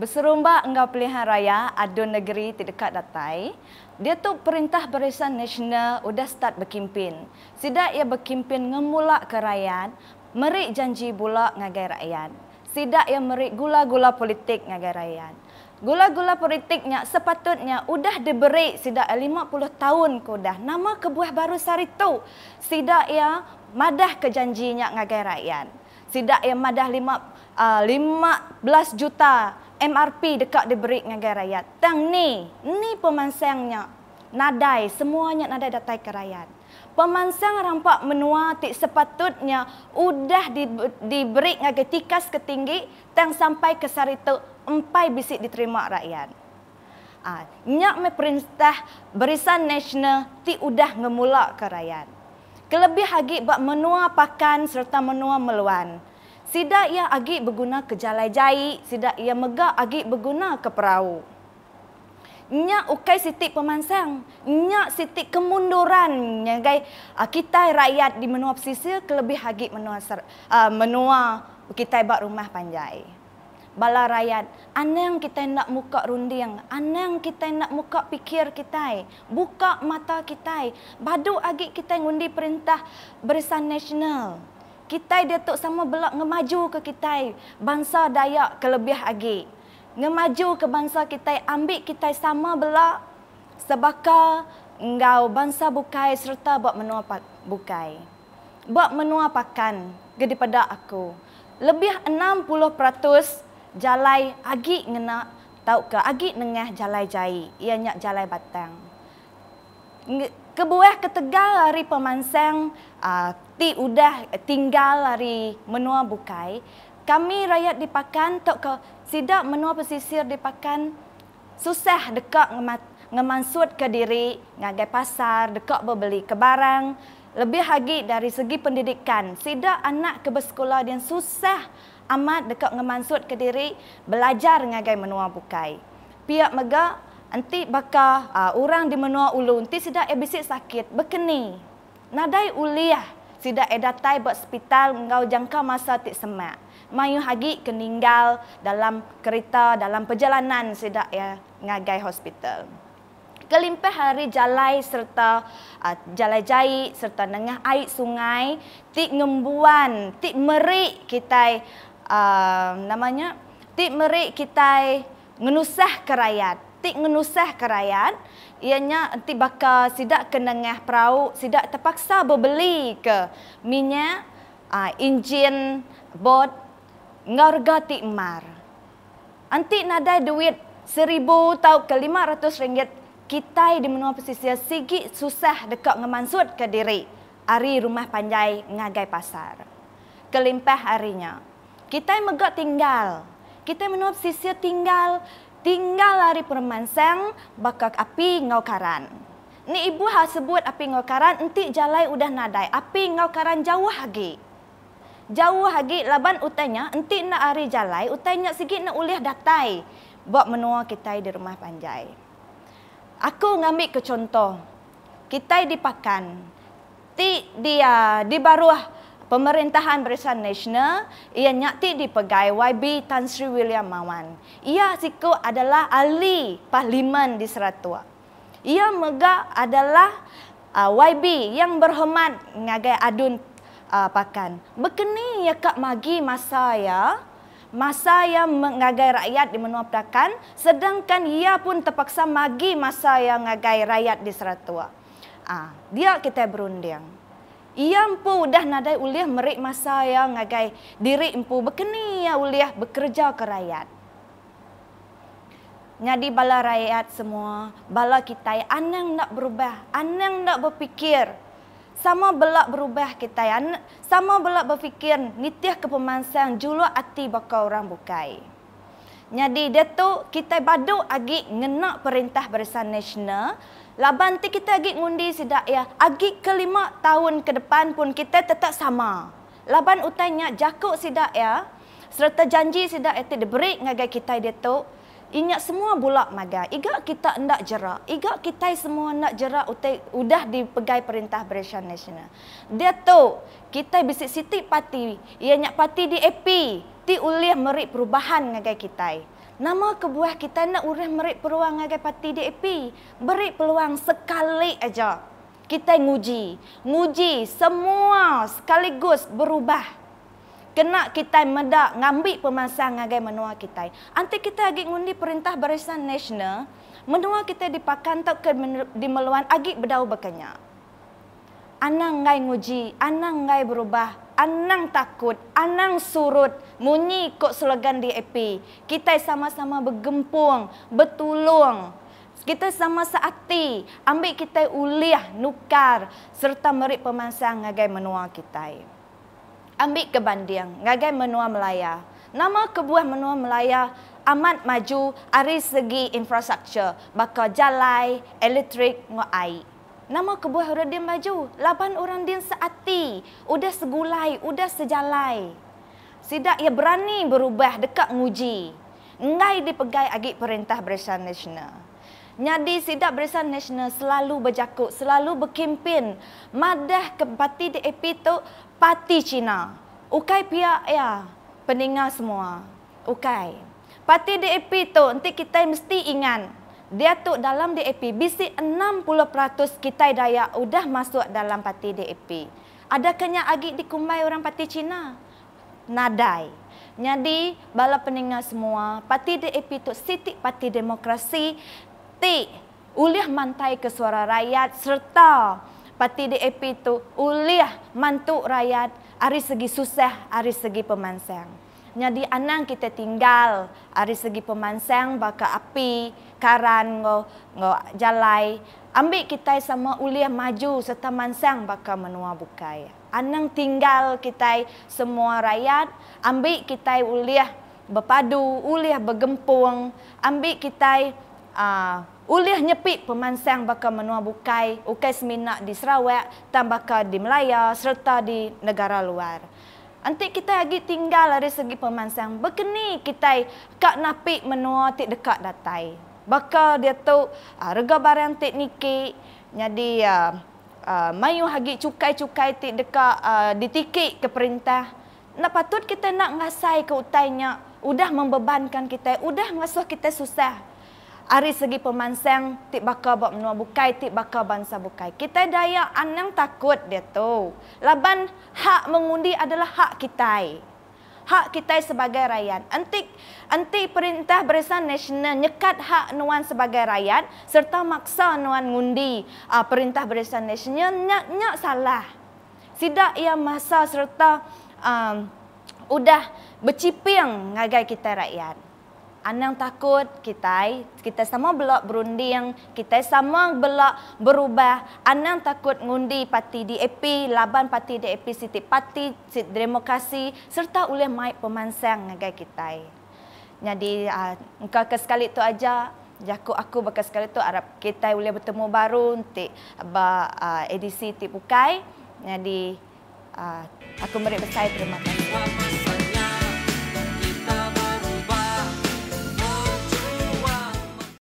Berserombak dengan pilihan raya adun negeri di dekat datai, dia tu perintah barisan nasional sudah start berkimpin. Sidak ia berkimpin ngemula ke rakyat, merik janji bula ngagai rakyat. Sidak ia merik gula-gula politik ngagai rakyat. Gula-gula politiknya sepatutnya udah diberi sidak 50 tahun ke dah Nama kebuah baru sari tu. sidak ia madah ke janjinya ngagai rakyat. Sidak ia madah lima, uh, ah, 15 juta MRP dekat diberi dengan gaya rakyat. Tang ni, ni pemansangnya. Nadai, semuanya nadai datai ke rakyat. Pemansang rampak menua ti sepatutnya udah di, diberi dengan ketikas ketinggi tang sampai ke sarita empai bisik diterima rakyat. Ah, nyak me perintah berisan nasional ti udah ngemula ke rakyat. Kelebih lagi buat menua pakan serta menua meluan. Sida ia agi berguna ke jalai jai, sida ia mega agi berguna ke perahu. Nya ukai sitik pemansang, nya sitik kemunduran, nya gay ah, kita rakyat di menua pesisir kelebih agi menua ser, uh, menua kita ibat rumah panjai. Bala rakyat, ane yang kita nak muka runding, ane yang kita nak muka pikir kita, buka mata kita, badu agi kita ngundi perintah bersan nasional kita dia tok sama belak ngemaju ke kita bangsa Dayak kelebih lagi Ngemaju ke bangsa kita ambil kita sama belak sebaka engau bangsa bukai serta buat menua pak bukai. Buat menua pakan gede daripada aku. Lebih enam puluh peratus jalai lagi ngena tahu ke lagi nengah jalai jai. Ianya jalai batang kebuah ketegal hari pemansang uh, ti udah tinggal hari menua bukai kami rakyat di pakan tok ke sidak menua pesisir di pakan susah dekat ngemat ngemansut ke diri ngagai pasar dekat berbeli ke barang lebih lagi dari segi pendidikan sidak anak ke bersekolah dan susah amat dekat ngemansut ke diri belajar ngagai menua bukai pihak Mega. Enti bakal uh, ah, orang di menua ulu enti sida ebisi sakit bekeni. Nadai uliah sida edatai buat hospital engau jangka masa tik semak. Mayu hagi keninggal dalam kereta dalam perjalanan sida ya ngagai hospital. Kelimpah hari jalai serta uh, jalai jai serta nengah air sungai ti ngembuan ti merik kita uh, ah, namanya ti merik kita ngenusah kerayat ti ngenusah kerayan ianya ti baka sidak kenengah perahu sidak terpaksa berbeli ke minyak uh, injin bot ngarga ti mar anti nadai duit seribu tau ke lima ratus ringgit kita di menua pesisir sigi susah dekat ngemansut ke diri ari rumah panjai ngagai pasar kelimpah harinya kita megak tinggal kita menua pesisir tinggal tinggal lari permanseng bakak api ngau karan. Ni ibu hal sebut api ngau karan, enti jalai udah nadai. Api ngau karan jauh hagi, Jauh hagi laban utanya, enti nak ari jalai, utanya sikit nak ulih datai. Buat menua kita di rumah panjai. Aku ngambil ke contoh. Kita pakan Ti dia, di baruah pemerintahan Barisan Nasional ia nyakti di Pegai YB Tan Sri William Mawan. Ia siku adalah ahli parlimen di Seratua. Ia megak adalah uh, ah, YB yang berhormat ngagai adun uh, pakan. Bekeni ya kak magi masa ya masa yang mengagai rakyat di menua pedakan sedangkan ia pun terpaksa magi masa yang mengagai rakyat di seratua. Ah, dia kita berunding. Ia empu dah nadai uliah merik masa yang agai diri empu berkeni ya uliah bekerja ke rakyat. Nyadi bala rakyat semua, bala kita anang nak berubah, anang nak berfikir. Sama belak berubah kita, sama belak berfikir nitih ke pemansang julu hati baka orang bukai. Nyadi dia tu kita baduk agi ngena perintah barisan nasional, Laban ti kita agi ngundi sidak ya. Agi kelima tahun ke depan pun kita tetap sama. Laban utanya jakuk sidak ya. Serta janji sidak ya tidak beri ngagai kita dia tu. Ingat semua bulak maga. Iga kita hendak jera, Iga kita semua ndak jera utai udah dipegai perintah Malaysia Nasional. Dia tu kita bisik siti pati. Ianya pati di EP. Ti uliah merik perubahan ngagai kita. Nama kebuah kita nak urus merik peluang dengan parti DAP. Beri peluang sekali aja. Kita nguji. Nguji semua sekaligus berubah. Kena kita medak ngambil pemasang dengan menua kita. Nanti kita lagi ngundi perintah barisan nasional. Menua kita dipakai tak di meluan agik berdau berkenyak. Anang ngai nguji, anang ngai berubah, Anang takut, anang surut, munyi ikut slogan DAP. Kita sama-sama bergempung, bertolong. Kita sama seati, ambil kita uliah, nukar, serta merik pemansang ngagai menua kita. Ambil kebanding, ngagai menua Melaya. Nama kebuah menua Melaya amat maju dari segi infrastruktur, bakal jalai, elektrik, ngai nama kebuahuddin baju, lapan orang din seati udah segulai udah sejalai sidak ia berani berubah dekat nguji ngai dipegai agi perintah berisan nasional nyadi sidak berisan nasional selalu berjakuk selalu berkempen madah ke parti DAP tu parti Cina ukai pihak ya peninga semua ukai parti DAP tu nanti kita mesti ingat dia tu dalam DAP bisi 60% kitai daya udah masuk dalam parti DAP. Ada kenya agi dikumbai orang parti Cina. Nadai. Nyadi bala peningat semua, parti DAP tu sitik parti demokrasi ti uliah mantai ke suara rakyat serta parti DAP tu uliah mantuk rakyat ari segi susah, ari segi pemansang. Jadi anang kita tinggal dari segi pemansang baka api, karan ngo ngo jalai. Ambil kita sama uliah maju serta mansang baka menua bukai. Anang tinggal kita semua rakyat, ambil kita uliah berpadu, uliah bergempung, ambil kita uh, Uliah nyepik pemansang baka menua bukai, ukai seminak di Sarawak, tambah di Melaya serta di negara luar. Nanti kita lagi tinggal dari segi pemansang. Bekeni kita kak napi menua tik dekat datai. Bakal dia tahu harga uh, barang tik niki. Jadi uh, uh, mayu lagi cukai-cukai tik dekat uh, ditikik ke perintah. Nak patut kita nak ngasai ke utainya. Udah membebankan kita. Udah ngasuh kita susah. Ari segi pemansang tip bakar buat menua bukai, tip bakar bangsa bukai. Kita daya anang takut dia tu. Laban hak mengundi adalah hak kita. Hak kita sebagai rakyat. Entik entik perintah Barisan Nasional nyekat hak nuan sebagai rakyat serta maksa nuan mengundi uh, ah, perintah Barisan Nasional nyak-nyak salah. Sidak ia masa serta um, udah becipiang ngagai kita rakyat. Anang takut kita kita sama belok berunding, kita sama belok berubah. Anang takut ngundi parti DAP, laban parti DAP Siti Parti Sit Demokrasi serta oleh mai pemansang ngagai kita. Jadi ah, engka ke sekali tu aja Jakut aku bakal sekali tu Arab kita boleh bertemu baru untuk ba, uh, edisi tipukai kai. Jadi uh, aku merik besar terima kasih.